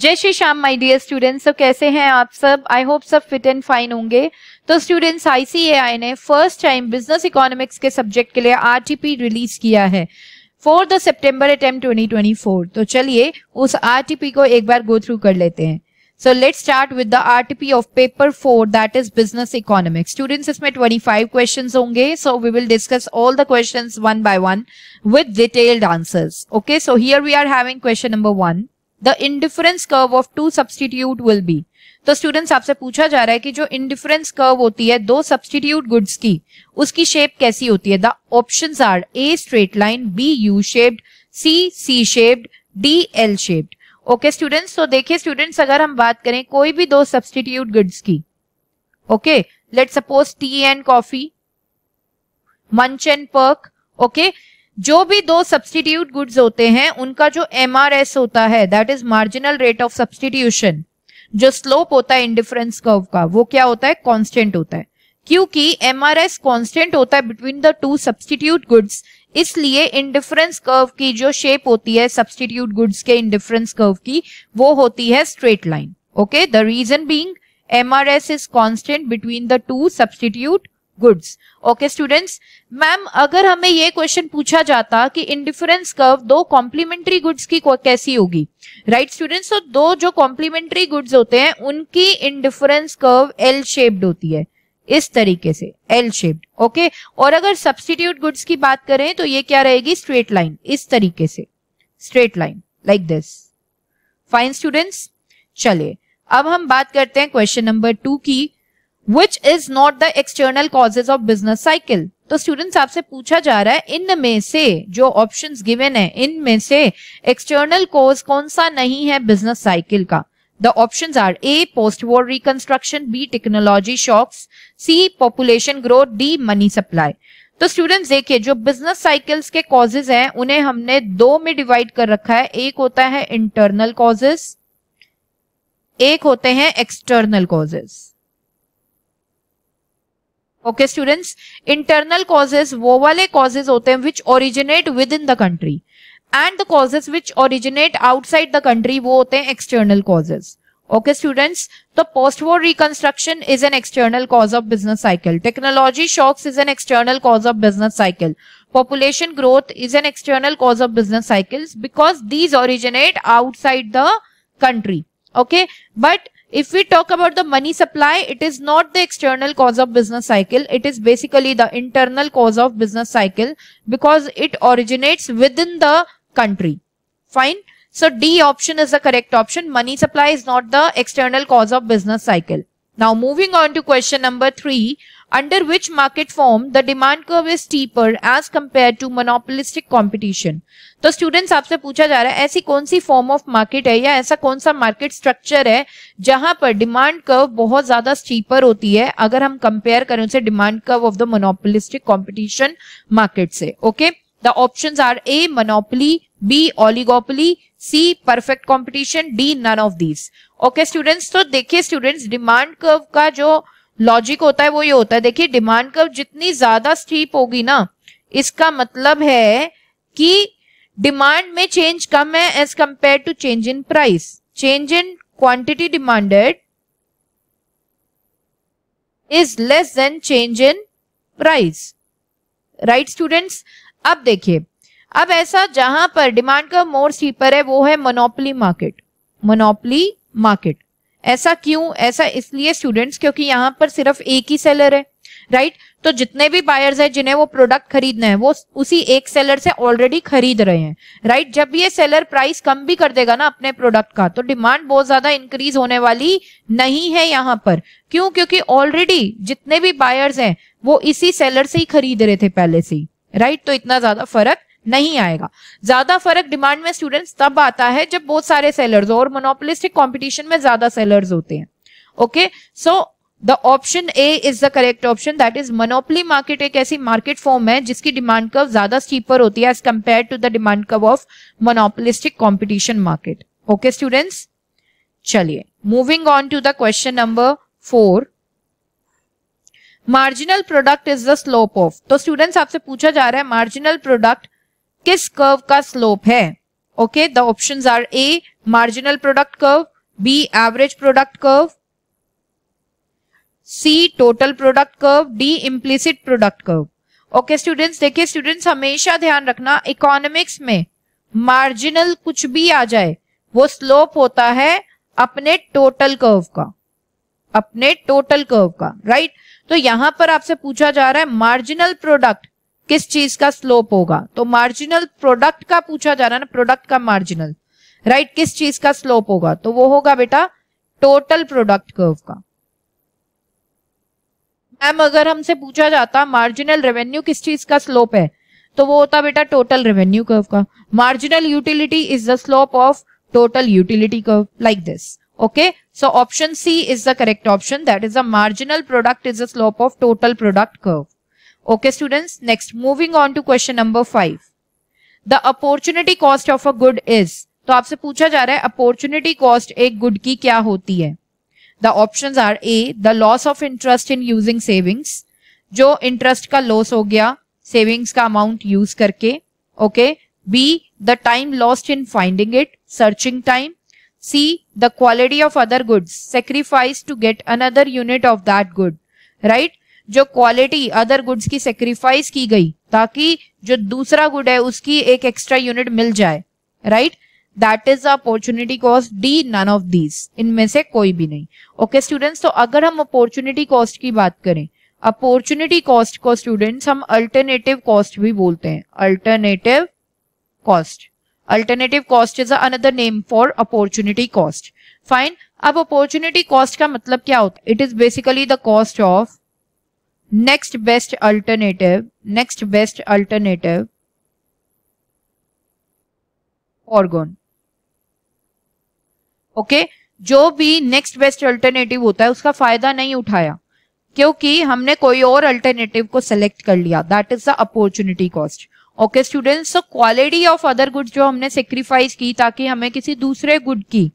जय Shri Shyam my dear students तो कैसे हैं आप सब आई होप सब फिट एंड फाइन होंगे तो स्टूडेंट्स आईसीएआई ने फर्स्ट टाइम बिजनेस इकोनॉमिक्स के सब्जेक्ट के लिए आरटीपी रिलीज किया है फॉर द सितंबर ट्वेंटी 2024 तो चलिए उस आरटीपी को एक बार गो थ्रू कर लेते हैं so let start with the RTP of paper four that is business economics students इसमें फाइव क्वेश्चन होंगे so we will discuss all the question one by one with detailed answers okay so here we are having question number one the indifference curve of two substitute will be तो students आपसे पूछा जा रहा है कि जो indifference curve होती है दो सब्सटीट्यूट गुड्स की उसकी शेप कैसी होती है the option are A straight line B U shaped C C shaped D L shaped okay students तो देखिए स्टूडेंट्स अगर हम बात करें कोई भी दो सब्सटीट्यूट गुड्स की okay let suppose tea and coffee munch and perk okay जो भी दो सब्सटीट्यूट गुड्स होते हैं उनका जो एस होता है that is marginal rate of substitution जो स्लोप होता है इंडिफरेंस कर्व का वो क्या होता है कॉन्स्टेंट होता है क्योंकि एम आर एस कॉन्स्टेंट होता है between the two substitute goods इसलिए इंडिफरेंस कर्व की जो शेप होती है सब्सटीट्यूट गुड्स के इंडिफरेंस कर्व की वो होती है straight line okay the reason being S is constant between the two substitute goods okay students ma'am अगर हमें ये क्वेश्चन पूछा जाता कि इंडिफरेंस कर्व दो कॉम्प्लीमेंट्री गुड्स की कैसी होगी राइट स्टूडेंट्स तो दो जो कॉम्प्लीमेंट्री गुड्स होते हैं उनकी इंडिफरेंस कर्व एल शेप्ड होती है इस तरीके से एल शेप्ड ओके और अगर सब्सटीट्यूट गुड्स की बात करें तो ये क्या रहेगी स्ट्रेट लाइन इस तरीके से straight line like this fine students चलिए अब हम बात करते हैं क्वेश्चन नंबर टू की which is not the external causes of business cycle तो स्टूडेंट्स आपसे पूछा जा रहा है इनमें से जो ऑप्शन गिवेन है इनमें से एक्सटर्नल कॉज कौन सा नहीं है बिजनेस साइकिल का the option are A post war reconstruction B technology shocks C population growth D money supply तो स्टूडेंट्स देखिए जो बिजनेस साइकिल्स के कॉजेज हैं उन्हें हमने दो में डिवाइड कर रखा है एक होता है इंटरनल कॉजेस एक होते हैं external causes okay students internal causes वो वाले causes होते हैं which originate within the country and the causes which originate outside the country वो होते हैं external causes okay students the post war reconstruction is an external cause of business cycle technology shocks is an external cause of business cycle population growth is an external cause of business cycles because these originate outside the country okay but if we talk about the money supply, it is not the external cause of business cycle. It is basically the internal cause of business cycle because it originates within the country. Fine. So D option is the correct option. Money supply is not the external cause of business cycle. Now moving on to question number three. under which market form the demand curve is steeper as compared to monopolistic competition. तो students आपसे पूछा जा रहा है ऐसी कौन सी form of market है या ऐसा कौन सा मार्केट स्ट्रक्चर है जहां पर डिमांड कर्व बहुत ज्यादा स्टीपर होती है अगर हम कंपेयर करें उसे demand curve of the monopolistic competition market से okay the options are A monopoly B oligopoly C perfect competition D none of these okay students तो देखिए स्टूडेंट्स डिमांड कर्व का जो लॉजिक होता है वो ये होता है देखिए डिमांड कर्व जितनी ज्यादा स्टीप होगी ना इसका मतलब है कि डिमांड में चेंज कम है as compare to change in price change in quantity demanded is less than change in price right students अब देखिए अब ऐसा जहां पर डिमांड का मोर स्टीपर है वो है मोनोपली मार्केट मोनोपली मार्केट ऐसा क्यों ऐसा इसलिए स्टूडेंट्स क्योंकि यहाँ पर सिर्फ एक ही सेलर है राइट right? तो जितने भी बायर्स हैं जिन्हें वो प्रोडक्ट खरीदना है वो उसी एक सेलर से ऑलरेडी खरीद रहे हैं राइट right? जब ये सेलर प्राइस कम भी कर देगा ना अपने प्रोडक्ट का तो डिमांड बहुत ज्यादा इंक्रीज होने वाली नहीं है यहाँ पर क्यों क्योंकि ऑलरेडी जितने भी बायर्स हैं वो इसी सेलर से ही खरीद रहे थे पहले से ही राइट right? तो इतना ज्यादा फर्क नहीं आएगा ज्यादा फर्क डिमांड में स्टूडेंट्स तब आता है जब बहुत सारे सेलर्स और मोनोपोलिस्टिक कॉम्पिटिशन में ज्यादा सेलर्स होते हैं okay so the option A is the correct option that is monopoly market एक ऐसी मार्केट फॉर्म है जिसकी डिमांड कव ज्यादा स्टीपर होती है as compare to the demand curve of monopolistic competition market okay students चलिए moving on to the question number four marginal product is the slope of तो स्टूडेंट्स आपसे पूछा जा रहा है मार्जिनल प्रोडक्ट किस कर्व का स्लोप है okay the option are A marginal product curve B average product curve C total product curve D implicit product curve okay students देखिए स्टूडेंट्स हमेशा ध्यान रखना इकोनॉमिक्स में मार्जिनल कुछ भी आ जाए वो स्लोप होता है अपने टोटल कर्व का अपने टोटल कर्व का राइट right? तो यहां पर आपसे पूछा जा रहा है मार्जिनल प्रोडक्ट किस चीज का स्लोप होगा तो मार्जिनल प्रोडक्ट का पूछा जा रहा है ना प्रोडक्ट का मार्जिनल राइट right? किस चीज का स्लोप होगा तो वो होगा बेटा टोटल प्रोडक्ट कर्व का मैम अगर हमसे पूछा जाता मार्जिनल रेवेन्यू किस चीज का स्लोप है तो वो होता बेटा टोटल रेवेन्यू कर्व का marginal utility is the slope of total utility curve like this okay so option C is the correct option that is a marginal product is the slope of total product curve Okay students, next moving on to question number five the opportunity cost of a good is तो आपसे पूछा जा रहा है opportunity cost एक good की क्या होती है the option are A the loss of interest in using savings जो इंटरेस्ट का लॉस हो गया सेविंग्स का अमाउंट यूज करके okay B the time lost in finding it searching time C the quality of other goods sacrifice to get another unit of that good right जो quality other goods की sacrifice की गई ताकि जो दूसरा good है उसकी एक एक्स्ट्रा यूनिट मिल जाए right that is opportunity cost D none of these इनमें से कोई भी नहीं ओके okay, स्टूडेंट्स तो अगर हम अपॉर्चुनिटी कॉस्ट की बात करें अपॉर्चुनिटी कॉस्ट को स्टूडेंट्स हम अल्टरनेटिव कॉस्ट भी बोलते हैं alternative cost alternative cost is another name for opportunity cost fine अब अपॉर्चुनिटी कॉस्ट का मतलब क्या होता है it is basically the cost of next best alternative next best alternative forgone okay जो भी नेक्स्ट बेस्ट अल्टरनेटिव होता है उसका फायदा नहीं उठाया क्योंकि हमने कोई और अल्टरनेटिव को सेलेक्ट कर लिया that is the opportunity cost okay students so quality of other good जो हमने सेक्रीफाइस की ताकि हमें किसी दूसरे गुड की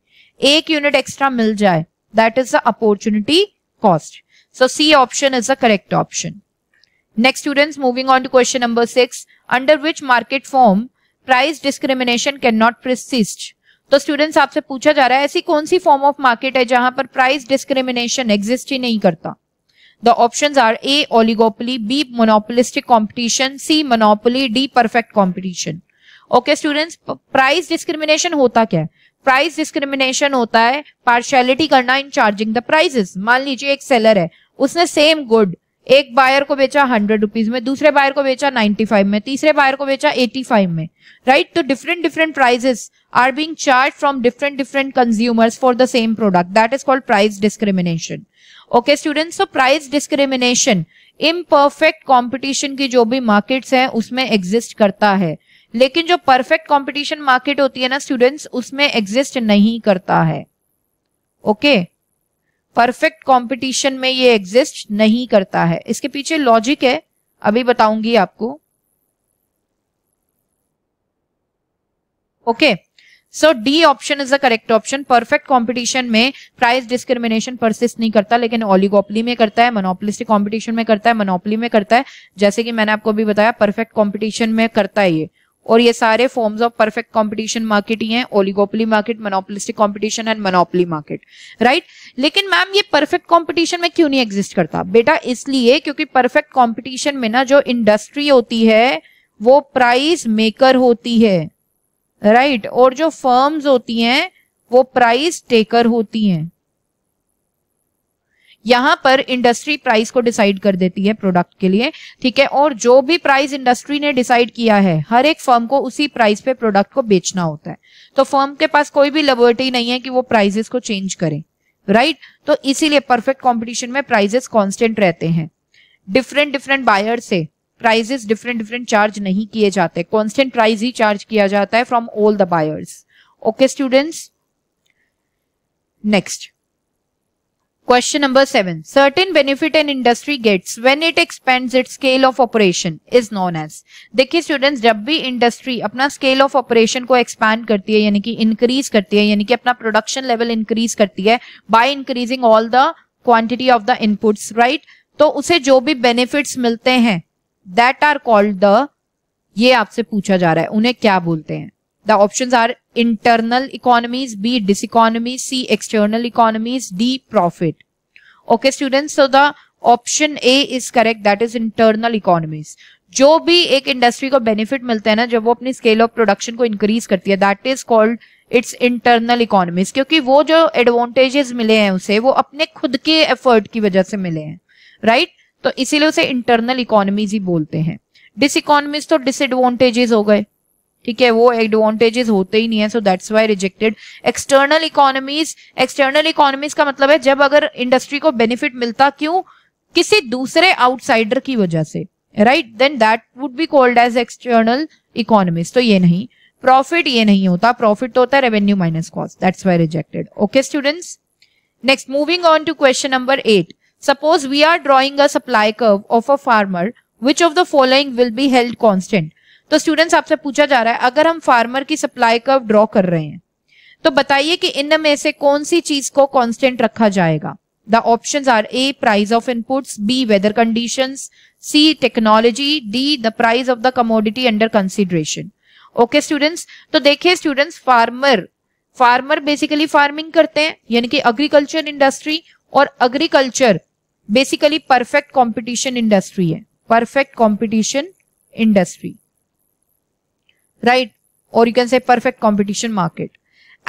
एक यूनिट एक्स्ट्रा मिल जाए that is the opportunity cost So C option is the correct option. Next students, moving on to question number 6. Under which market form price discrimination cannot persist? तो स्टूडेंट्स आपसे पूछा जा रहा है ऐसी कौन सी फॉर्म ऑफ मार्केट है जहां पर प्राइस डिस्क्रिमिनेशन एग्जिस्ट ही नहीं करता the options are A oligopoly B monopolistic competition C monopoly D perfect competition okay students price discrimination होता क्या है प्राइस डिस्क्रिमिनेशन होता है पार्शलिटी करना इन चार्जिंग द प्राइजेस मान लीजिए एक सेलर है उसने सेम गुड एक बायर को बेचा हंड्रेड रुपीज में दूसरे बायर को बेचा नाइन्टी फाइव में तीसरे बायर को बेचा एटी फाइव में राइट तो different different prices are being charge from different different consumers for the same product that is called price discrimination okay students so price discrimination in perfect competition की जो भी markets हैं उसमें exist करता है लेकिन जो परफेक्ट कॉम्पिटिशन मार्केट होती है ना स्टूडेंट्स उसमें एग्जिस्ट नहीं करता है ओके okay? परफेक्ट कंपटीशन में ये एग्जिस्ट नहीं करता है इसके पीछे लॉजिक है अभी बताऊंगी आपको okay so D option is the correct option perfect competition में प्राइस डिस्क्रिमिनेशन परसिस्ट नहीं करता लेकिन ओलिगोपली में करता है मोनोपोलिस्टिक कंपटीशन में करता है मोनोपोली में करता है जैसे कि मैंने आपको अभी बताया परफेक्ट कंपटीशन में करता है ये और ये सारे forms of perfect competition market ही हैं oligopoly market monopolistic competition and monopoly market right लेकिन मैम ये परफेक्ट कंपटीशन में क्यों नहीं एग्जिस्ट करता बेटा इसलिए क्योंकि परफेक्ट कंपटीशन में ना जो इंडस्ट्री होती है वो प्राइस मेकर होती है राइट right? और जो फर्म्स होती हैं वो प्राइस टेकर होती हैं यहां पर इंडस्ट्री प्राइस को डिसाइड कर देती है प्रोडक्ट के लिए ठीक है और जो भी प्राइस इंडस्ट्री ने डिसाइड किया है हर एक फर्म को उसी प्राइस पे प्रोडक्ट को बेचना होता है तो फर्म के पास कोई भी लेबोरेटरी नहीं है कि वो प्राइजेस को चेंज करें राइट right? तो इसीलिए परफेक्ट कॉम्पिटिशन में प्राइजेस कॉन्स्टेंट रहते हैं डिफरेंट डिफरेंट बायर से प्राइजेस डिफरेंट डिफरेंट चार्ज नहीं किए जाते कॉन्स्टेंट प्राइस ही चार्ज किया जाता है from all the buyers okay students next question number seven certain benefit an industry gets when it expands it scale of operation is known as देखिए students जब भी industry अपना स्केल ऑफ ऑपरेशन को expand करती है यानी कि increase करती है यानी कि अपना प्रोडक्शन लेवल इंक्रीज करती है by increasing all the quantity of the inputs right तो उसे जो भी बेनिफिट्स मिलते हैं दैट आर कॉल्ड द ये आपसे पूछा जा रहा है उन्हें क्या बोलते हैं the option are internal economies B diseconomy C external economies D profit okay students so the option A is correct that is internal economies जो भी एक इंडस्ट्री को बेनिफिट मिलता है ना जब वो अपनी स्केल ऑफ प्रोडक्शन को इंक्रीज करती है that is called its internal economies क्योंकि वो जो एडवांटेजेस मिले हैं उसे वो अपने खुद के एफर्ट की वजह से मिले हैं राइट right? तो इसीलिए उसे इंटरनल इकोनॉमीज ही बोलते हैं डिस इकोनॉमीज तो डिसएडवांटेजेस हो गए ठीक है वो एडवांटेजेस होते ही नहीं है so that's why rejected external economies external economies का मतलब है जब अगर इंडस्ट्री को बेनिफिट मिलता क्यों किसी दूसरे आउटसाइडर की वजह से right then that would be called as external economies तो ये नहीं प्रॉफिट ये नहीं होता प्रॉफिट तो होता है revenue minus cost that's why rejected okay students next moving on to question number eight suppose we are drawing a supply curve of a farmer which of the following will be held constant तो students आपसे पूछा जा रहा है अगर हम farmer की supply curve draw कर रहे हैं तो बताइए कि इनमें से कौन सी चीज को कांस्टेंट रखा जाएगा the options are A price of inputs B weather conditions C technology D the price of the commodity under consideration okay students तो देखिए students farmer farmer basically farming करते हैं यानी कि एग्रीकल्चर इंडस्ट्री और agriculture basically perfect competition industry है perfect competition industry right? Or you can say perfect competition market.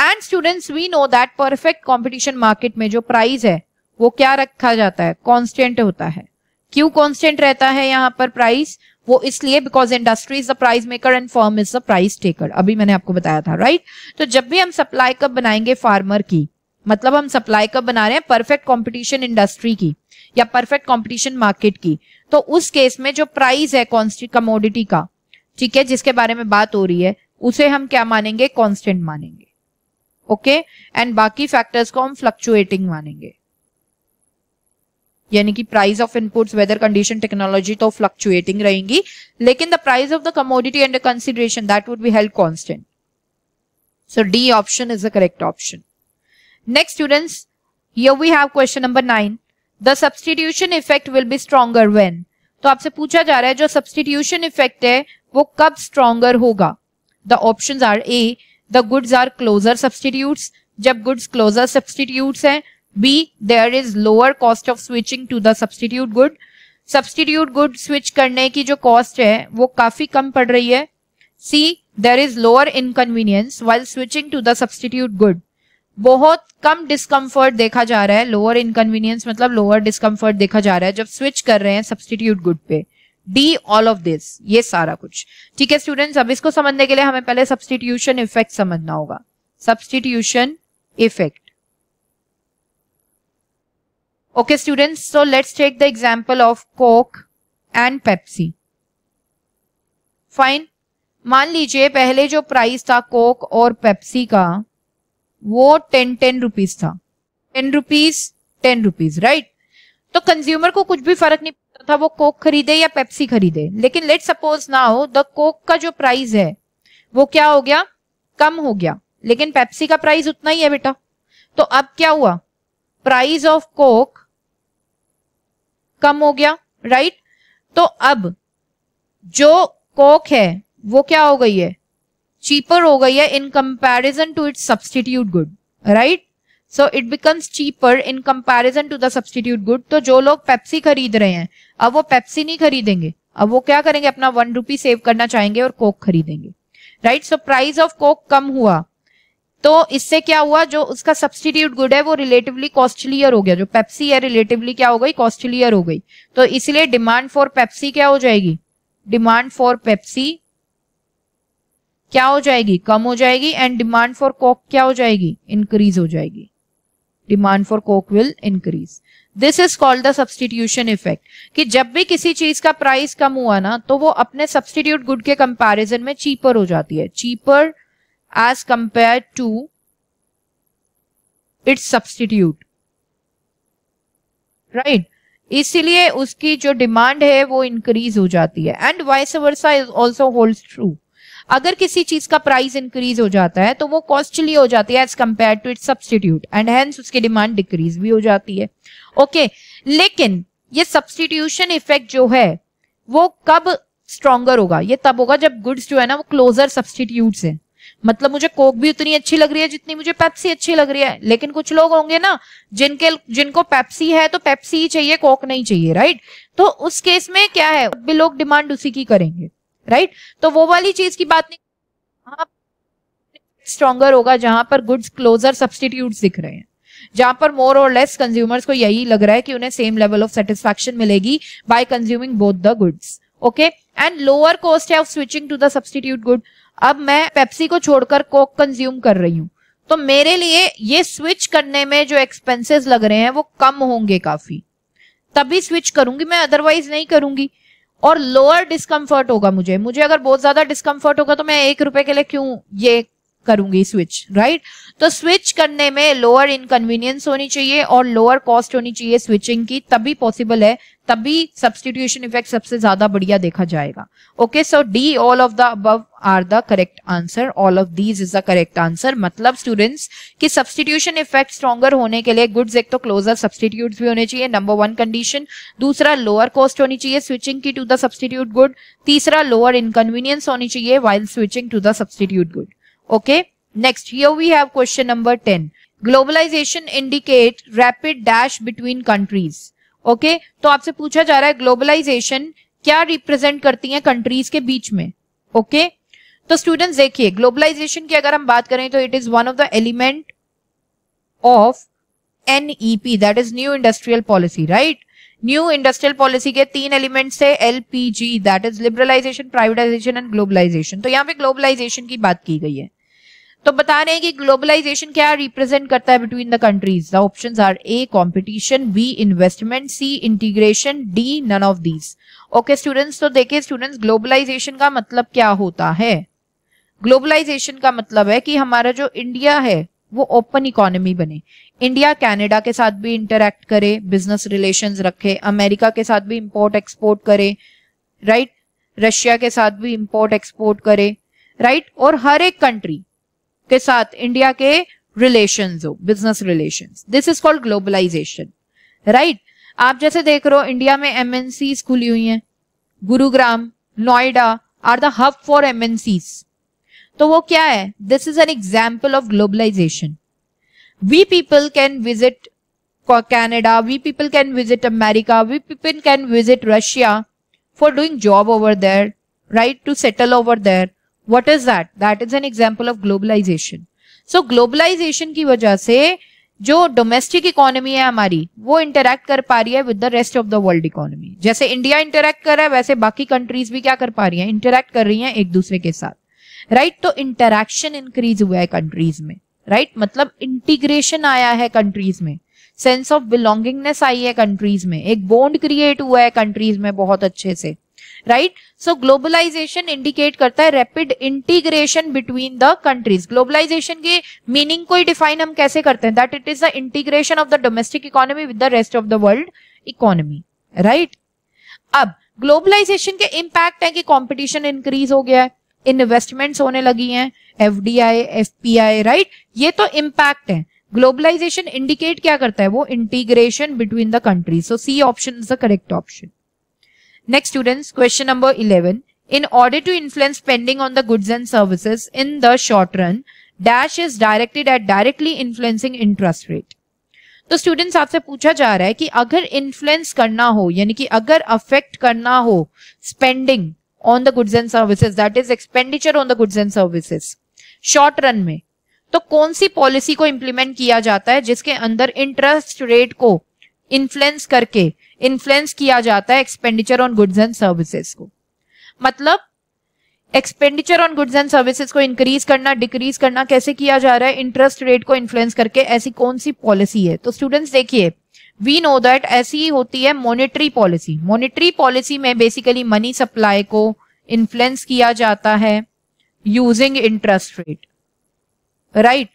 And students we know that perfect competition market में जो price है वो क्या रखा जाता है कांस्टेंट होता है क्यों कांस्टेंट रहता है यहाँ पर प्राइस वो इसलिए because industry is the price maker and firm is the price taker अभी मैंने आपको बताया था राइट right? तो जब भी हम सप्लाई कब बनाएंगे फार्मर की मतलब हम सप्लाई कब बना रहे हैं परफेक्ट कंपटीशन इंडस्ट्री की या परफेक्ट कंपटीशन मार्केट की तो उस केस में जो प्राइस है कमोडिटी का ठीक है जिसके बारे में बात हो रही है उसे हम क्या मानेंगे कॉन्स्टेंट मानेंगे ओके एंड बाकी फैक्टर्स को हम फ्लक्चुएटिंग मानेंगे यानी कि price of inputs weather condition technology तो फ्लक्चुएटिंग रहेंगी लेकिन the price of the commodity and consideration that would be help constant so D option is the correct option next students here we have question number nine the substitution effect will be stronger when तो आपसे पूछा जा रहा है जो substitution effect है वो कब स्ट्रॉन्गर होगा the option are A the goods are closer substitute जब गुड्स क्लोजर सब्सटीट्यूट हैं B there is lower cost of switching to the substitute good substitute good switch करने की जो कॉस्ट है वो काफी कम पड़ रही है C there is lower inconvenience while switching to the substitute good बहुत कम डिस्कम्फर्ट देखा जा रहा है लोअर इनकन्वीनियंस मतलब लोअर डिस्कम्फर्ट देखा जा रहा है जब स्विच कर रहे हैं सब्सटीट्यूट गुड पे डी ऑल ऑफ दिस ये सारा कुछ ठीक है स्टूडेंट्स अब इसको समझने के लिए हमें पहले सब्सटीट्यूशन इफेक्ट समझना होगा substitution effect okay students so let's take the example of Coke and Pepsi fine मान लीजिए पहले जो प्राइस था कोक और पेप्सी का वो टेन टेन रुपीज था ten rupees ten rupees right तो कंज्यूमर को कुछ भी फर्क नहीं था वो कोक खरीदे या पेप्सी खरीदे लेकिन लेट सपोज ना हो द कोक का जो प्राइस है वो क्या हो गया कम हो गया लेकिन पेप्सी का प्राइस उतना ही है बेटा तो अब क्या हुआ प्राइस ऑफ कोक कम हो गया राइट तो अब जो कोक है वो क्या हो गई है चीपर हो गई है in comparison to its substitute good right so it becomes cheaper in comparison to the substitute good तो जो लोग पेप्सी खरीद रहे हैं अब वो पेप्सी नहीं खरीदेंगे अब वो क्या करेंगे अपना वन रूपी सेव करना चाहेंगे और कोक खरीदेंगे right so price of Coke कम हुआ तो इससे क्या हुआ जो उसका सब्सटीट्यूट गुड है वो रिलेटिवली कॉस्टलियर हो गया जो पेप्सी है रिलेटिवली क्या हो गई कॉस्टलियर हो गई तो इसलिए डिमांड फॉर पेप्सी क्या हो जाएगी डिमांड फॉर पेप्सी क्या हो जाएगी कम हो जाएगी एंड डिमांड फॉर कोक क्या हो जाएगी इंक्रीज हो जाएगी demand for Coke will increase this is called the substitution effect कि जब भी किसी चीज का प्राइस कम हुआ ना तो वो अपने सब्सटीट्यूट गुड के कंपेरिजन में चीपर हो जाती है cheaper as compare to its substitute right इसीलिए उसकी जो डिमांड है वो इंक्रीज हो जाती है and vice versa is also hold true अगर किसी चीज का प्राइस इंक्रीज हो जाता है तो वो कॉस्टली हो जाती है as compare to its substitute and hence उसकी डिमांड डिक्रीज भी हो जाती है ओके okay, लेकिन ये सब्सटीट्यूशन इफेक्ट जो है वो कब स्ट्रॉगर होगा ये तब होगा जब गुड्स जो है ना वो क्लोजर सब्सटीट्यूट है मतलब मुझे कोक भी उतनी अच्छी लग रही है जितनी मुझे पेप्सी अच्छी लग रही है लेकिन कुछ लोग होंगे ना जिनके जिनको पेप्सी है तो पेप्सी ही चाहिए कोक नहीं चाहिए राइट तो उस केस में क्या है भी लोग डिमांड उसी की करेंगे राइट तो वो वाली चीज की बात नहीं स्ट्रॉगर होगा जहां पर गुड्स क्लोजर सब्सटीट्यूट दिख रहे हैं जहां पर मोर और लेस कंज्यूमर्स को यही लग रहा है कि उन्हें सेम लेवल ऑफ सेटिस्फेक्शन मिलेगी by consuming both the goods okay and lower cost है of switching to the substitute good अब मैं पेप्सी को छोड़कर कोक कंज्यूम कर रही हूँ तो मेरे लिए ये स्विच करने में जो एक्सपेंसेस लग रहे हैं वो कम होंगे काफी तभी स्विच करूंगी मैं अदरवाइज नहीं करूंगी और लोअर डिस्कम्फर्ट होगा मुझे मुझे अगर बहुत ज्यादा डिस्कम्फर्ट होगा तो मैं एक रुपए के लिए क्यों ये करूंगी स्विच राइट right? तो स्विच करने में लोअर इनकन्वीनियंस होनी चाहिए और लोअर कॉस्ट होनी चाहिए स्विचिंग की तभी पॉसिबल है तभी सब्सटीट्यूशन इफेक्ट सबसे ज्यादा बढ़िया देखा जाएगा okay so D all of the above are the correct answer all of these is the correct answer मतलब स्टूडेंट्स कि सब्सटीट्यूशन इफेक्ट स्ट्रॉगर होने के लिए गुड्स एक तो क्लोजर सब्सटीट्यूट भी होने चाहिए नंबर वन कंडीशन दूसरा लोअर कॉस्ट होनी चाहिए स्विचिंग की टू द सब्सटीट्यूट गुड तीसरा लोअर इनकन्वीनियंस होनी चाहिए while switching to the substitute good okay Next, here we have question number 10. Globalization indicate rapid dash between countries. Okay okay? तो आपसे पूछा जा रहा है ग्लोबलाइजेशन क्या रिप्रेजेंट करती है कंट्रीज के बीच में ओके okay? तो स्टूडेंट्स देखिए ग्लोबलाइजेशन की अगर हम बात करें तो it is one of the element of NEP that is new industrial policy right new industrial policy के तीन एलिमेंट्स है LPG that is liberalisation privatisation and globalisation तो यहाँ पे ग्लोबलाइजेशन की बात की गई है तो बता रहे हैं कि ग्लोबलाइजेशन क्या रिप्रेजेंट करता है between the countries the options are A competition B investment C integration D none of these okay students तो देखिए स्टूडेंट्स ग्लोबलाइजेशन का मतलब क्या होता है ग्लोबलाइजेशन का मतलब है कि हमारा जो इंडिया है वो ओपन इकोनॉमी बने इंडिया कैनेडा के साथ भी इंटरेक्ट करे बिजनेस रिलेशन रखे अमेरिका के साथ भी इम्पोर्ट एक्सपोर्ट करे राइट रशिया के साथ भी इम्पोर्ट एक्सपोर्ट करे राइट और हर एक कंट्री के साथ इंडिया के रिलेशन हो business relation this is called globalisation right आप जैसे देख रहे हो इंडिया में एम खुली हुई हैं Gurugram Noida are the hub for M तो वो क्या है this is an example of globalisation we people can visit Canada we people can visit America we people can visit Russia for doing job over there right to settle over there what is that that is an example of globalisation so globalisation की वजह से जो domestic economy है हमारी वो interact कर पा रही है with the rest of the world economy जैसे इंडिया इंटरेक्ट कर रहा है वैसे बाकी कंट्रीज भी क्या कर पा रही हैं इंटरेक्ट कर रही हैं एक दूसरे के साथ राइट right? तो इंटरेक्शन इंक्रीज हुआ है कंट्रीज में राइट right? मतलब इंटीग्रेशन आया है कंट्रीज में सेंस ऑफ बिलोंगिंगनेस आई है कंट्रीज में एक बॉन्ड क्रिएट हुआ है कंट्रीज में बहुत अच्छे से राइट सो ग्लोबलाइजेशन इंडिकेट करता है rapid integration between the countries globalisation के मीनिंग को ही डिफाइन हम कैसे करते हैं that it is the integration of the domestic economy with the rest of the world economy right अब ग्लोबलाइजेशन के इम्पैक्ट है कि कॉम्पिटिशन इंक्रीज हो गया है इन्वेस्टमेंट होने लगी हैं एफडीआई आई राइट ये तो इम्पैक्ट है ग्लोबलाइजेशन इंडिकेट क्या करता है वो integration between the countries so C option is the correct option Next students, question number 11. In order to influence spending on the goods and services in the short run, dash is directed at directly influencing interest rate. तो students आपसे पूछा जा रहा है कि अगर influence करना हो यानी कि अगर अफेक्ट करना हो spending on the goods and services that is expenditure on the goods and services short run में तो कौन सी पॉलिसी को इंप्लीमेंट किया जाता है जिसके अंदर इंटरेस्ट रेट को इन्फ्लुएंस करके इन्फ्लुएंस किया जाता है expenditure on goods and services को मतलब expenditure on goods and services को इंक्रीज करना डिक्रीज करना कैसे किया जा रहा है इंटरेस्ट रेट को इन्फ्लुएंस करके ऐसी कौन सी पॉलिसी है तो स्टूडेंट्स देखिए वी नो दैट ऐसी होती है मॉनेटरी पॉलिसी मॉनेटरी पॉलिसी में बेसिकली मनी सप्लाई को इन्फ्लुएंस किया जाता है यूजिंग इंटरेस्ट रेट राइट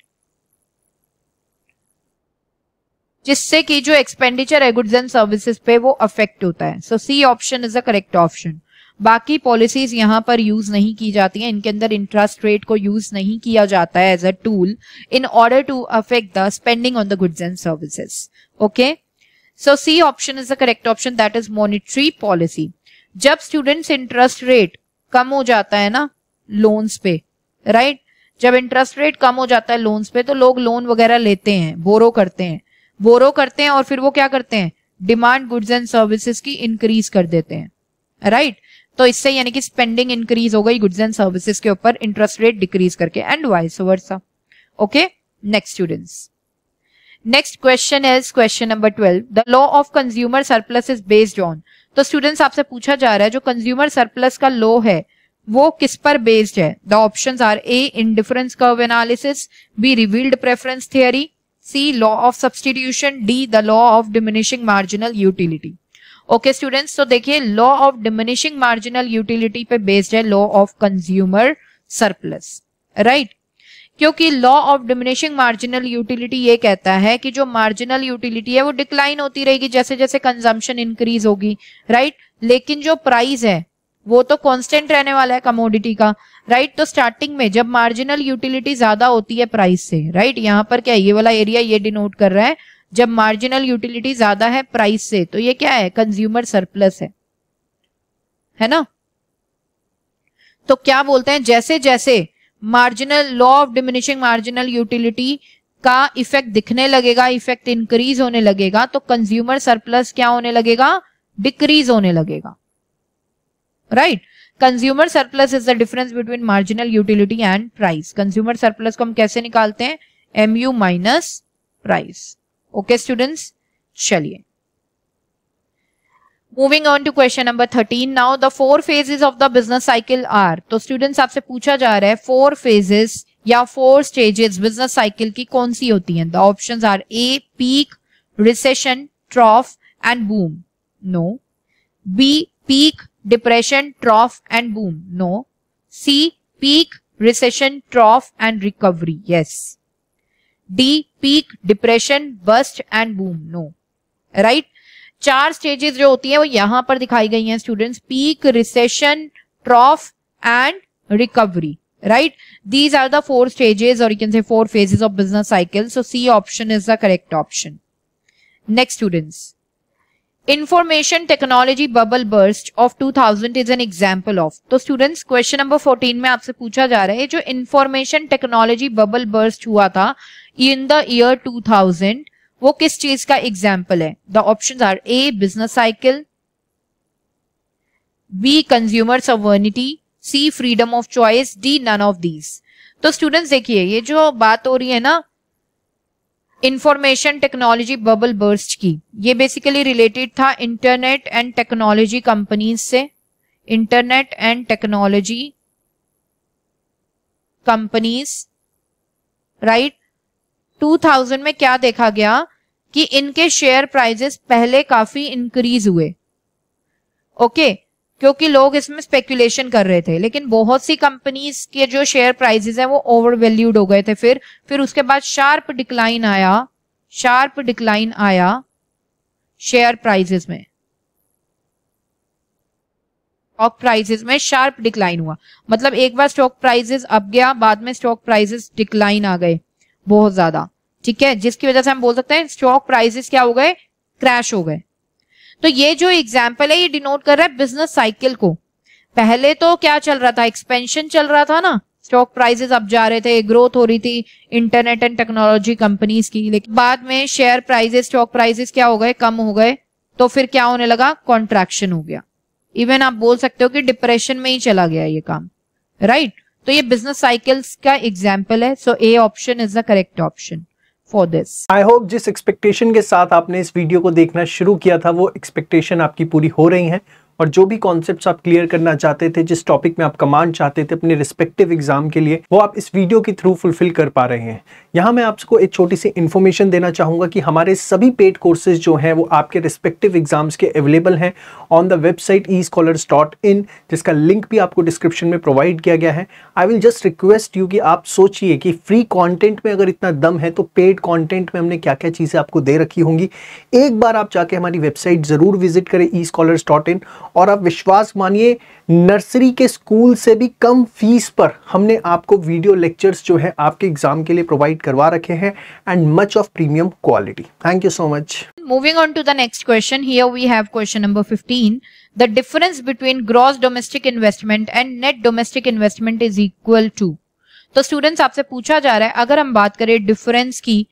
जिससे कि जो एक्सपेंडिचर है गुड्स एंड सर्विसेज पे वो अफेक्ट होता है so C option is a correct option बाकी पॉलिसीज यहाँ पर यूज नहीं की जाती हैं इनके अंदर इंटरेस्ट रेट को यूज नहीं किया जाता है as a tool in order to affect the spending on the goods and services okay so C option is a correct option that is monetary policy जब स्टूडेंट्स इंटरेस्ट रेट कम हो जाता है ना लोन्स पे राइट right? जब interest rate कम हो जाता है लोन्स पे तो लोग लोन वगैरह लेते हैं बोरो करते हैं बोरो करते हैं और फिर वो क्या करते हैं डिमांड गुड्स एंड सर्विसेज की इंक्रीज कर देते हैं राइट right? तो इससे यानी कि स्पेंडिंग इंक्रीज हो गई गुड्स एंड सर्विसेज के ऊपर इंटरेस्ट रेट डिक्रीज करके and vice versa okay next students next question is question number twelve the law of consumer surplus is based on तो स्टूडेंट्स आपसे पूछा जा रहा है जो कंज्यूमर सरप्लस का लॉ है वो किस पर बेस्ड है the option are A difference curve analysis B revealed preference theory C law of substitution D the law of diminishing marginal utility okay students तो देखिए law of diminishing marginal utility पे बेस्ड है law of consumer surplus right क्योंकि law of diminishing marginal utility ये कहता है कि जो मार्जिनल यूटिलिटी है वो डिक्लाइन होती रहेगी जैसे जैसे कंजम्पशन इंक्रीज होगी राइट right? लेकिन जो प्राइस है वो तो कांस्टेंट रहने वाला है कमोडिटी का राइट तो स्टार्टिंग में जब मार्जिनल यूटिलिटी ज्यादा होती है प्राइस से राइट यहाँ पर क्या है ये वाला एरिया ये डिनोट कर रहा है जब मार्जिनल यूटिलिटी ज्यादा है प्राइस से तो ये क्या है कंज्यूमर सरप्लस है है ना तो क्या बोलते हैं जैसे जैसे marginal law of diminishing marginal utility का इफेक्ट दिखने लगेगा इफेक्ट इंक्रीज होने लगेगा तो कंज्यूमर सरप्लस क्या होने लगेगा डिक्रीज होने लगेगा right consumer surplus is the difference between marginal utility and price consumer surplus को हम कैसे निकालते हैं M U minus price okay students चलिए moving on to question number thirteen now the four phases of the business cycle are तो students आपसे पूछा जा रहा है फोर फेजेस या फोर स्टेजेस बिजनेस साइकिल की कौन सी होती हैं the options are A peak recession ट्रॉफ and boom no B peak depression, trough and boom. No. C. Peak, recession, trough and recovery. Yes. D. Peak, depression, burst and boom. No. Right. Four stages, जो होती है वो students. Peak, recession, trough and recovery right these are the four stages or you can say four phases of business cycle so c option is the correct option next students information technology bubble burst of 2000 is an example of तो students question number 14 में आपसे पूछा जा रहा है जो information technology bubble burst हुआ था इन द ईयर 2000 वो किस चीज का एग्जाम्पल है the option are A business cycle B consumer sovereignty C freedom of choice D none of these तो स्टूडेंट्स देखिए ये जो बात हो रही है ना इंफॉर्मेशन टेक्नोलॉजी बबल बर्स्ट की ये बेसिकली रिलेटेड था इंटरनेट एंड टेक्नोलॉजी कंपनीज से internet and technology companies right 2000 में क्या देखा गया कि इनके शेयर प्राइजेस पहले काफी इंक्रीज हुए ओके okay, क्योंकि लोग इसमें स्पेकुलेशन कर रहे थे लेकिन बहुत सी कंपनीज के जो शेयर प्राइजेस हैं वो ओवर वैल्यूड हो गए थे फिर फिर उसके बाद शार्प डिक्लाइन आया शार्प डिक्लाइन आया शेयर प्राइजेस में स्टॉक प्राइजेस में शार्प डिक्लाइन हुआ मतलब एक बार स्टॉक प्राइजेस अब गया बाद में स्टॉक प्राइजेस डिक्लाइन आ गए बहुत ज्यादा ठीक है जिसकी वजह से हम बोल सकते हैं स्टॉक प्राइजेस क्या हो गए क्रैश हो गए तो ये जो एग्जाम्पल है ये डिनोट कर रहा है बिजनेस साइकिल को पहले तो क्या चल रहा था एक्सपेंशन चल रहा था ना स्टॉक प्राइजेस अब जा रहे थे ग्रोथ हो रही थी इंटरनेट एंड टेक्नोलॉजी कंपनीज की लेकिन बाद में शेयर प्राइजेस स्टॉक प्राइजेस क्या हो गए कम हो गए तो फिर क्या होने लगा कॉन्ट्रैक्शन हो गया इवन आप बोल सकते हो कि डिप्रेशन में ही चला गया ये काम राइट right? तो ये बिजनेस साइकिल्स का एग्जाम्पल है so A option is the correct option for this I hope जिस एक्सपेक्टेशन के साथ आपने इस वीडियो को देखना शुरू किया था वो एक्सपेक्टेशन आपकी पूरी हो रही है और जो भी कॉन्सेप्ट आप क्लियर करना चाहते थे जिस टॉपिक में आप कमांड चाहते थे अपने रिस्पेक्टिव एग्जाम के लिए वो आप इस वीडियो के थ्रू फुलफिल कर पा रहे हैं यहाँ मैं आपको एक छोटी सी इन्फॉर्मेशन देना चाहूँगा कि हमारे सभी पेड कोर्सेज जो हैं वो आपके रिस्पेक्टिव एग्जाम्स के अवेलेबल हैं on the website E scholars dot in जिसका लिंक भी आपको डिस्क्रिप्शन में प्रोवाइड किया गया है I will just request you कि आप सोचिए कि फ्री कॉन्टेंट में अगर इतना दम है तो पेड कॉन्टेंट में हमने क्या क्या चीज़ें आपको दे रखी होंगी एक बार आप जाके हमारी वेबसाइट ज़रूर विजिट करें ई स्कॉलर्स डॉट इन और आप विश्वास मानिए नर्सरी के स्कूल से भी कम फीस पर हमने आपको वीडियो लेक्चर्स जो है आपके एग्जाम के लिए प्रोवाइड करवा रखे हैं and much of premium quality thank you so much moving on to the next question here we have question number 15 the difference between gross domestic investment and net domestic investment is equal to तो students आपसे पूछा जा रहा है अगर हम बात करें डिफरेंस की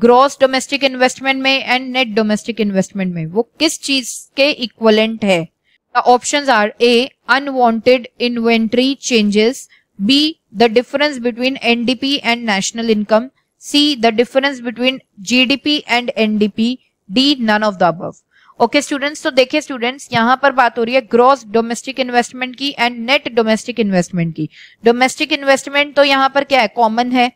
ग्रॉस डोमेस्टिक इन्वेस्टमेंट में एंड नेट डोमेस्टिक इन्वेस्टमेंट में वो किस चीज के इक्वलेंट है The options are A. Unwanted inventory changes. B. The difference between NDP and national income. C. The difference between GDP and NDP. D. None of the above. Okay okay, students तो देखिए students यहाँ पर बात हो रही है gross domestic investment की and net domestic investment की डोमेस्टिक इन्वेस्टमेंट तो यहाँ पर क्या है कॉमन है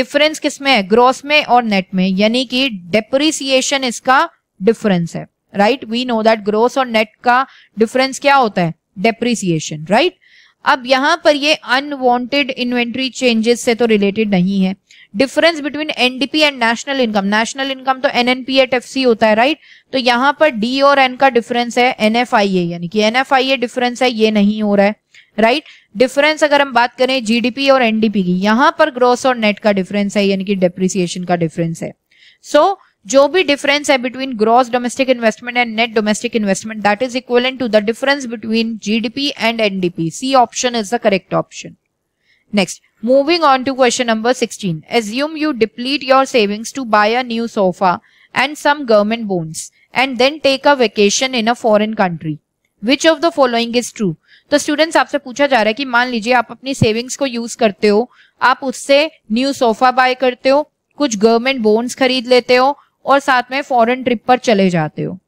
डिफरेंस किसमें है ग्रॉस में और नेट में यानी कि डेप्रिसिएशन इसका डिफरेंस है right we know that gross और नेट का डिफरेंस क्या होता है डेप्रिसिएशन राइट right? अब यहां पर ये अनवांटेड इन्वेंट्री चेंजेस से तो रिलेटेड नहीं है difference between NDP and national income national income तो एनएनपी एट एफ होता है राइट right? तो यहां पर डी और एन का डिफरेंस है ए यानी कि ए डिफरेंस है ये नहीं हो रहा है राइट right? डिफरेंस अगर हम बात करें जीडीपी और एनडीपी की यहां पर ग्रोस और नेट का डिफरेंस है यानी कि डेप्रिसिएशन का डिफरेंस है सो so, जो भी डिफरेंस है between gross domestic investment and net domestic investment that is equivalent to the difference between GDP and NDP C option is the correct option next moving on to question number 16 assume you deplete your savings to buy a new sofa and some government bonds and then take a vacation in a foreign country which of the following is true तो students आपसे पूछा जा रहा है कि मान लीजिए आप अपनी सेविंग्स को यूज करते हो आप उससे न्यू सोफा बाय करते हो कुछ गवर्नमेंट बोन्स खरीद लेते हो और साथ में फॉरेन ट्रिप पर चले जाते हो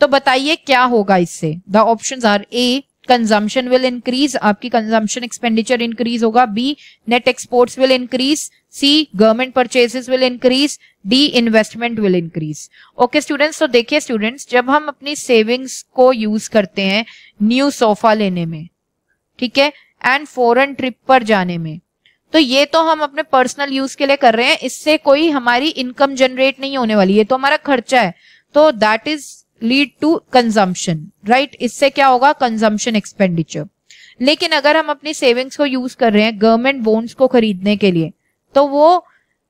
तो बताइए क्या होगा इससे the option are A consumption will increase आपकी कंजम्पशन एक्सपेंडिचर इंक्रीज होगा B net exports will increase C government purchases will increase D investment will increase okay students तो देखिए स्टूडेंट्स जब हम अपनी सेविंग्स को यूज करते हैं न्यू सोफा लेने में ठीक है एंड फॉरन ट्रिप पर जाने में तो ये तो हम अपने पर्सनल यूज के लिए कर रहे हैं इससे कोई हमारी इनकम जनरेट नहीं होने वाली ये तो हमारा खर्चा है तो that is lead to consumption right इससे क्या होगा कंजम्पशन एक्सपेंडिचर लेकिन अगर हम अपनी सेविंग्स को यूज कर रहे हैं गवर्नमेंट बोन्स को खरीदने के लिए तो वो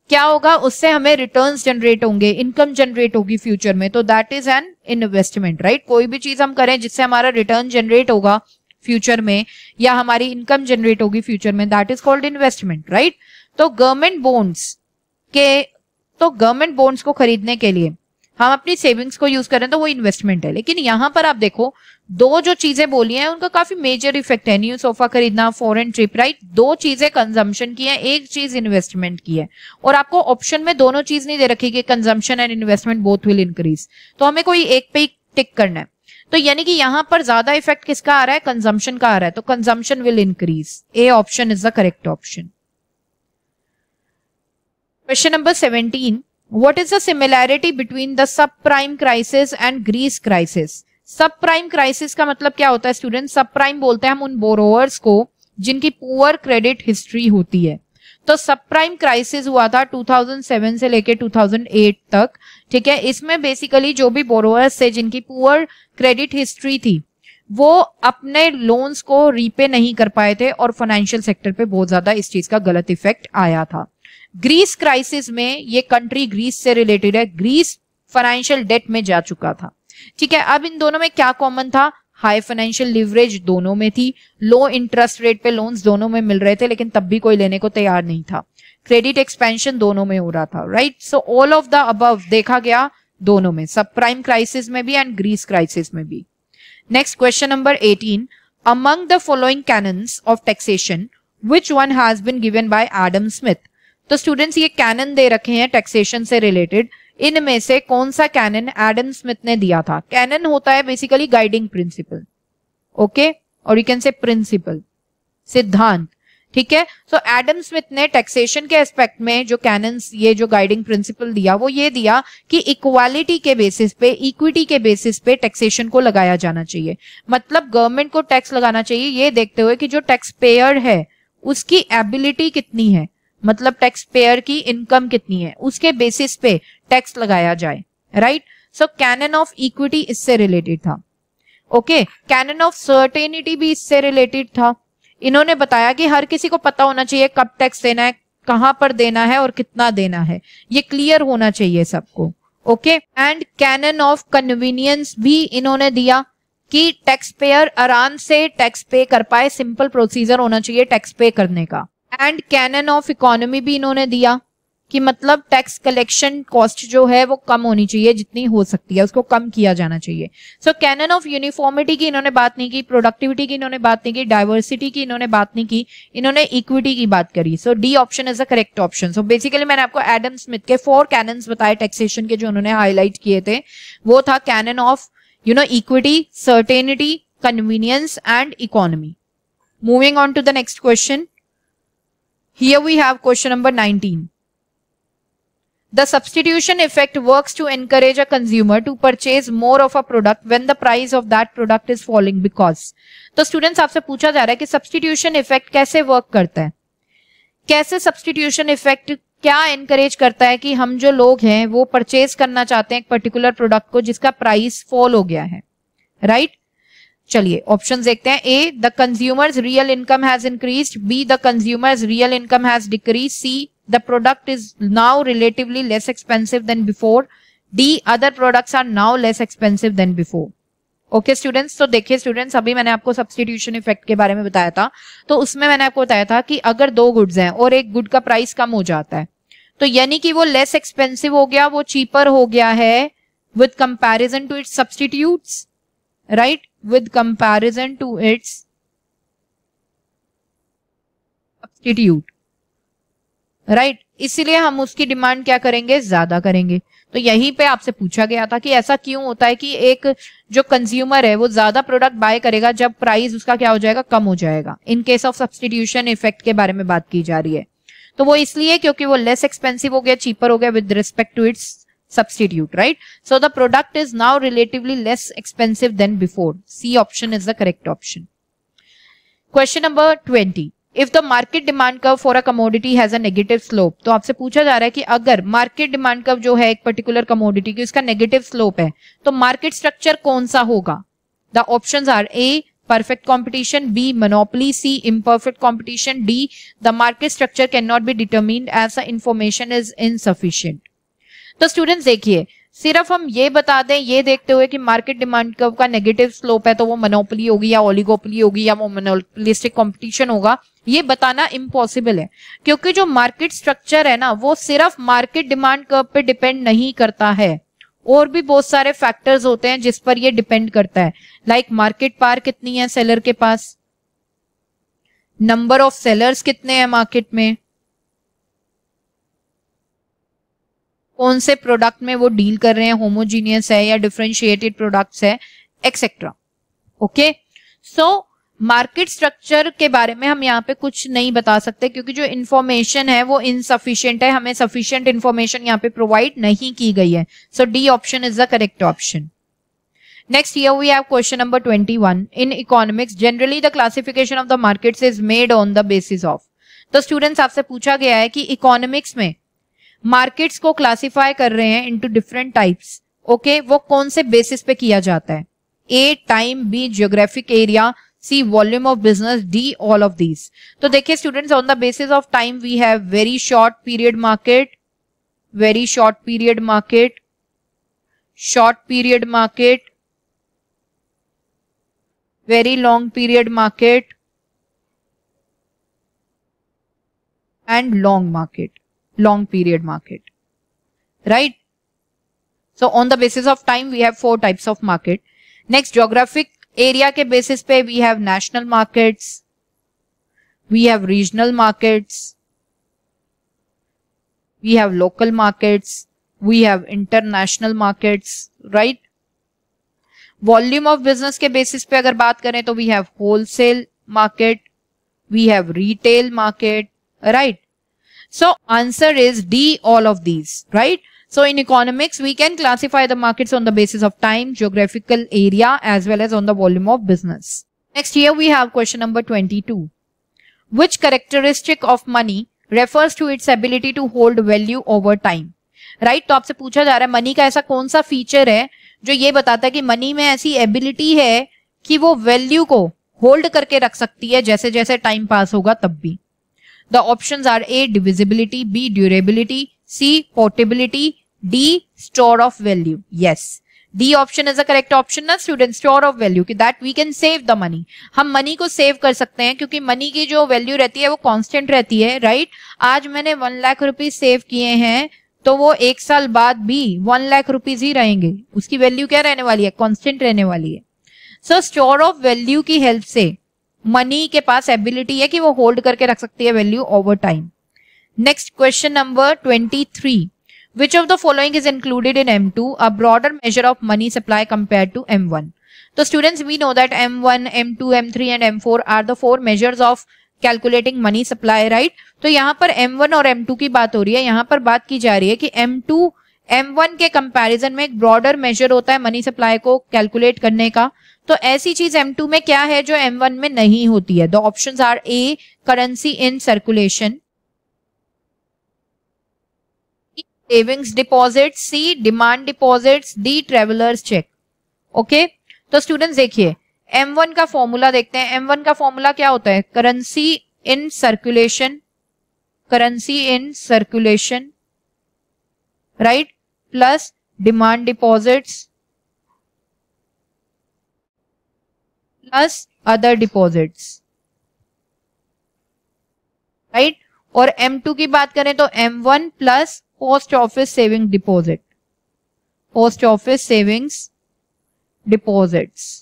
क्या होगा उससे हमें रिटर्न्स जनरेट होंगे इनकम जनरेट होगी फ्यूचर में तो that is an investment right कोई भी चीज हम करें जिससे हमारा रिटर्न जनरेट होगा फ्यूचर में या हमारी इनकम जनरेट होगी फ्यूचर में that is called investment right तो गवर्नमेंट बोन्स के तो गवर्नमेंट बोन्स को खरीदने के लिए हम अपनी सेविंग्स को यूज करें तो वो इन्वेस्टमेंट है लेकिन यहां पर आप देखो दो जो चीजें बोली हैं उनका काफी मेजर इफेक्ट है न्यू सोफा खरीदना फॉरेन ट्रिप राइट दो चीजें कंजम्पशन की है एक चीज इन्वेस्टमेंट की है और आपको ऑप्शन में दोनों चीज नहीं दे रखी कि consumption and investment both will increase तो हमें कोई एक पे ही टिक करना है तो यानी कि यहां पर ज्यादा इफेक्ट किसका आ रहा है कंजम्पशन का आ रहा है तो consumption will increase A option is the correct option question number seventeen the similarity between the subprime crisis and Greece crisis subprime crisis का मतलब क्या होता है स्टूडेंट सब प्राइम बोलते हैं हम उन बोरोवर्स को जिनकी पुअर क्रेडिट हिस्ट्री होती है तो सब प्राइम क्राइसिस हुआ था 2007 से लेके 2008 तक ठीक है इसमें बेसिकली जो भी बोरोअर्स थे जिनकी पुअर क्रेडिट हिस्ट्री थी वो अपने लोन्स को रीपे नहीं कर पाए थे और फाइनेंशियल सेक्टर पे बहुत ज्यादा इस चीज का गलत इफेक्ट आया था ग्रीस क्राइसिस में ये कंट्री ग्रीस से रिलेटेड है ग्रीस फाइनेंशियल डेट में जा चुका था ठीक है अब इन दोनों में क्या कॉमन था हाई फाइनेंशियल लिवरेज दोनों में थी लो इंटरेस्ट रेट पे लोन्स दोनों में मिल रहे थे लेकिन तब भी कोई लेने को तैयार नहीं था क्रेडिट एक्सपेंशन दोनों में हो रहा था right so all of the above देखा गया दोनों में सब प्राइम क्राइसिस में भी एंड ग्रीस क्राइसिस में भी next question number 18 among the following canon of taxation which one has been given by Adam Smith तो स्टूडेंट्स ये कैनन दे रखे हैं टैक्सेशन से रिलेटेड इनमें से कौन सा कैनन एडम स्मिथ ने दिया था कैनन होता है बेसिकली गाइडिंग प्रिंसिपल ओके और यू कैन से प्रिंसिपल सिद्धांत ठीक है सो एडम स्मिथ ने टैक्सेशन के एस्पेक्ट में जो कैनन ये जो गाइडिंग प्रिंसिपल दिया वो ये दिया कि इक्वालिटी के बेसिस पे इक्विटी के बेसिस पे टैक्सेशन को लगाया जाना चाहिए मतलब गवर्नमेंट को टैक्स लगाना चाहिए ये देखते हुए कि जो टैक्स पेयर है उसकी एबिलिटी कितनी है मतलब टैक्स पेयर की इनकम कितनी है उसके बेसिस पे टैक्स लगाया जाए right so canon of equity इससे रिलेटेड था ओके कैनन ऑफ सर्टेनिटी भी इससे रिलेटेड था इन्होंने बताया कि हर किसी को पता होना चाहिए कब टैक्स देना है कहां पर देना है और कितना देना है ये क्लियर होना चाहिए सबको okay and canon of convenience भी इन्होंने दिया कि टैक्स पेयर आराम से टैक्स पे कर पाए सिंपल प्रोसीजर होना चाहिए टैक्स पे करने का एंड कैनन ऑफ इकोनॉमी भी इन्होंने दिया कि मतलब टैक्स कलेक्शन कॉस्ट जो है वो कम होनी चाहिए जितनी हो सकती है उसको कम किया जाना चाहिए सो कैनन ऑफ यूनिफॉर्मिटी की इन्होंने बात नहीं की प्रोडक्टिविटी की इन्होंने बात नहीं की डायवर्सिटी की इन्होंने बात नहीं की इन्होंने इक्विटी की बात करी so D option is a correct option so basically मैंने आपको एडम स्मिथ के फोर कैनन बताए टैक्सेशन के जो उन्होंने हाईलाइट किए थे वो था canon of you know equity certainty convenience and economy moving on to the next question Here we have question number 19. The substitution effect works to encourage a consumer to purchase more of a product when the price of that product is falling because. तो students आपसे पूछा जा रहा है कि substitution effect कैसे work करता है कैसे सब्सटीट्यूशन इफेक्ट क्या एनकरेज करता है कि हम जो लोग हैं वो परचेज करना चाहते हैं एक पर्टिकुलर प्रोडक्ट को जिसका प्राइस फॉल हो गया है राइट right? चलिए ऑप्शन देखते हैं A the consumers real income has increase B the consumers real income has decrease C the product is now relatively less expensive than before D other products are now less expensive than before okay students तो देखिए students अभी मैंने आपको substitution effect के बारे में बताया था तो उसमें मैंने आपको बताया था कि अगर दो गुड्स हैं और एक गुड का प्राइस कम हो जाता है तो यानी कि वो लेस एक्सपेंसिव हो गया वो चीपर हो गया है with comparison to its substitute right with comparison to its substitute, right right? इसीलिए हम उसकी डिमांड क्या करेंगे ज्यादा करेंगे तो यहीं पे आपसे पूछा गया था कि ऐसा क्यों होता है कि एक जो कंज्यूमर है वो ज्यादा प्रोडक्ट बाय करेगा जब प्राइस उसका क्या हो जाएगा कम हो जाएगा in case of substitution effect के बारे में बात की जा रही है तो वो इसलिए क्योंकि वो लेस एक्सपेंसिव हो गया चीपर हो गया with respect to its substitute, right? So the product is now relatively less expensive than before. C option is the correct option. Question number 20. If the market demand curve for a commodity has a negative slope तो आपसे पूछा जा रहा है कि अगर market demand कव जो है एक पर्टिकुलर कमोडिटी की उसका नेगेटिव स्लोप है तो मार्केट स्ट्रक्चर कौन सा होगा the option are A perfect competition B monopoly C imperfect competition D the market structure can not be determine as the information is insufficient तो स्टूडेंट्स देखिए सिर्फ हम ये बता दें ये देखते हुए कि मार्केट डिमांड कर्व का नेगेटिव स्लोप है तो वो मनोपली होगी या ओलिगोपली होगी या वो मोनोपलिस्टिक कंपटीशन होगा ये बताना इम्पॉसिबल है क्योंकि जो मार्केट स्ट्रक्चर है ना वो सिर्फ मार्केट डिमांड कर्व पे डिपेंड नहीं करता है और भी बहुत सारे फैक्टर्स होते हैं जिस पर ये डिपेंड करता है लाइक मार्केट पार कितनी है सेलर के पास नंबर ऑफ सेलर्स कितने हैं मार्केट में कौन से प्रोडक्ट में वो डील कर रहे हैं होमोजीनियस है या डिफ्रेंशिएटेड प्रोडक्ट्स है etcetera okay so market structure के बारे में हम यहाँ पे कुछ नहीं बता सकते क्योंकि जो इन्फॉर्मेशन है वो इनसफिशियंट है हमें सफिशियंट इन्फॉर्मेशन यहाँ पे प्रोवाइड नहीं की गई है so D option is the correct option next here we have question number twenty one in economics generally the classification of the markets is made on the basis of तो students आपसे पूछा गया है कि इकोनॉमिक्स में markets को classify कर रहे हैं इनटू डिफरेंट टाइप्स ओके वो कौन से बेसिस पे किया जाता है A time B geographic area C volume of business D all of these तो देखिए students on the basis of time we have very short period market very short period market short period market very long period market and long market long period market. Right? So on the basis of time, we have four types of market. Next, geographic area ke basis pe we have national markets, we have regional markets, we have local markets, we have international markets, right? volume of business ke basis pe agar baat kare to we have wholesale market we have retail market right So answer is D, all of these, right? So in economics, we can classify the markets on the basis of time, geographical area, as well as on the volume of business. Next here we have question number 22. Which characteristic of money refers to its ability to hold value over time? Right right? तो आपसे पूछा जा रहा है money का ऐसा कौन सा फीचर है जो ये बताता है कि मनी में ऐसी एबिलिटी है कि वो वैल्यू को होल्ड करके रख सकती है जैसे जैसे टाइम पास होगा तब भी the option are A divisibility B durability C portability D store of value yes D option is a correct option ना स्टूडेंट स्टोर ऑफ वैल्यू की that we can save the money हम money को save कर सकते हैं क्योंकि money की जो वैल्यू रहती है वो कॉन्स्टेंट रहती है राइट right? आज मैंने वन लाख रुपीज सेव किए हैं तो वो एक साल बाद भी वन लाख रुपीज ही रहेंगे उसकी वैल्यू क्या रहने वाली है कॉन्स्टेंट रहने वाली है सो स्टोर ऑफ वैल्यू की हेल्प से मनी के पास एबिलिटी है कि वो होल्ड करके रख सकती है value over time next question number twenty three which of the following is included in M two a broader measure of money supply compare to M one तो students we know that M one M two M three and M four are the four measures of calculating money supply right तो यहाँ पर M one और M two की बात हो रही है यहाँ पर बात की जा रही है कि एम टू एम वन के कंपेरिजन में एक ब्रॉडर मेजर होता है मनी सप्लाई को कैलकुलेट करने का तो ऐसी चीज M2 में क्या है जो M1 में नहीं होती है the option are A currency in circulation savings deposit C demand deposit D travellers cheque okay तो स्टूडेंट्स देखिए M1 का फॉर्मूला देखते हैं M1 का फॉर्मूला क्या होता है currency in circulation currency in circulation right plus demand deposits plus other deposits right और M2 की बात करें तो M1 plus post office saving deposit post office savings deposits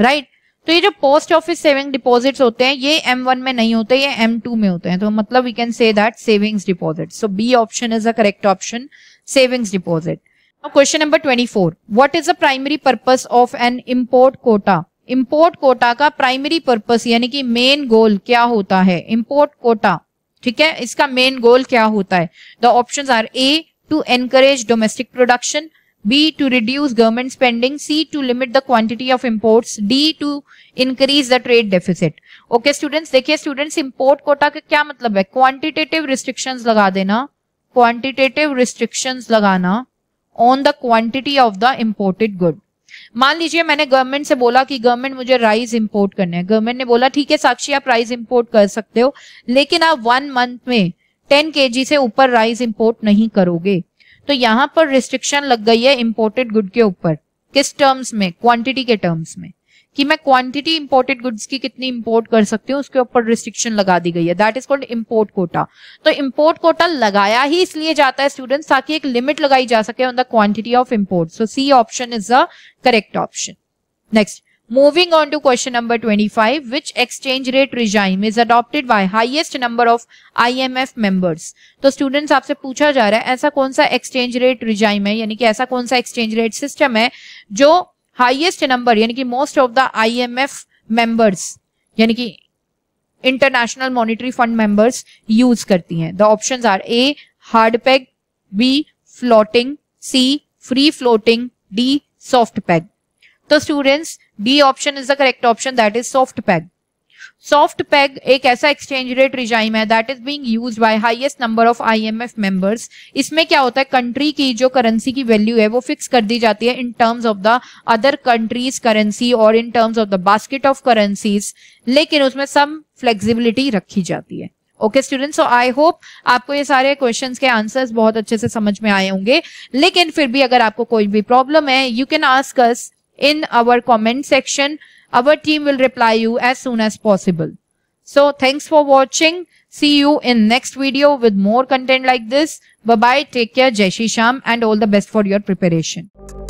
right तो ये जो पोस्ट ऑफिस सेविंग डिपॉजिट्स होते हैं ये M1 में नहीं होते ये M2 में होते हैं तो मतलब we can say that savings deposit so B option is a correct option savings deposit question number 24 what is the primary purpose of an import quota import quota का प्राइमरी पर्पस यानी कि main goal क्या होता है import Kota ठीक है इसका main goal क्या होता है the option are A to encourage domestic production B to reduce government spending C to limit the quantity of import D to increase the trade deficit okay students देखिए students import quota का क्या मतलब है quantitative restrictions लगा देना quantitative restrictions लगाना on the quantity of the imported good मान लीजिए मैंने गवर्नमेंट से बोला कि गवर्नमेंट मुझे राइस इंपोर्ट करना है गवर्नमेंट ने बोला ठीक है साक्षी आप राइस इंपोर्ट कर सकते हो लेकिन आप वन मंथ में टेन के से ऊपर राइस इंपोर्ट नहीं करोगे तो यहां पर रिस्ट्रिक्शन लग गई है इम्पोर्टेड गुड के ऊपर किस टर्म्स में क्वांटिटी के टर्म्स में कि मैं क्वांटिटी इंपोर्टेड गुड्स की कितनी इंपोर्ट कर सकती हूँ उसके ऊपर रिस्ट्रिक्शन लगा दी गई है that is called import quota तो इंपोर्ट कोटा लगाया ही इसलिए जाता है स्टूडेंट्स ताकि एक लिमिट लगाई जा सके on the quantity of import so C option is the correct option next moving on to question number twenty five which exchange rate regime is adopted by highest number of I M F members तो students आपसे पूछा जा रहा है ऐसा कौन सा exchange rate regime है यानी कि ऐसा कौन सा एक्सचेंज रेट सिस्टम है जो हाईएस्ट नंबर यानी कि most of the IMF members यानी कि international monetary fund members use करती हैं the options are A hard peg B floating C free floating D soft peg तो students D option is the correct option that is soft peg soft peg एक ऐसा exchange rate regime है that is being used by highest number of IMF members इसमें क्या होता है country की जो करेंसी की वैल्यू है वो फिक्स कर दी जाती है in terms of the other countries currency और in terms of the basket of currencies लेकिन उसमें सम फ्लेक्सिबिलिटी रखी जाती है okay student so I hope आपको ये सारे क्वेश्चन के आंसर्स बहुत अच्छे से समझ में आए होंगे लेकिन फिर भी अगर आपको कोई भी प्रॉब्लम है you can ask us in our comment section Our team will reply you as soon as possible. So thanks for watching. See you in next video with more content like this. Bye bye. Take care. Jai Shri Sham and all the best for your preparation.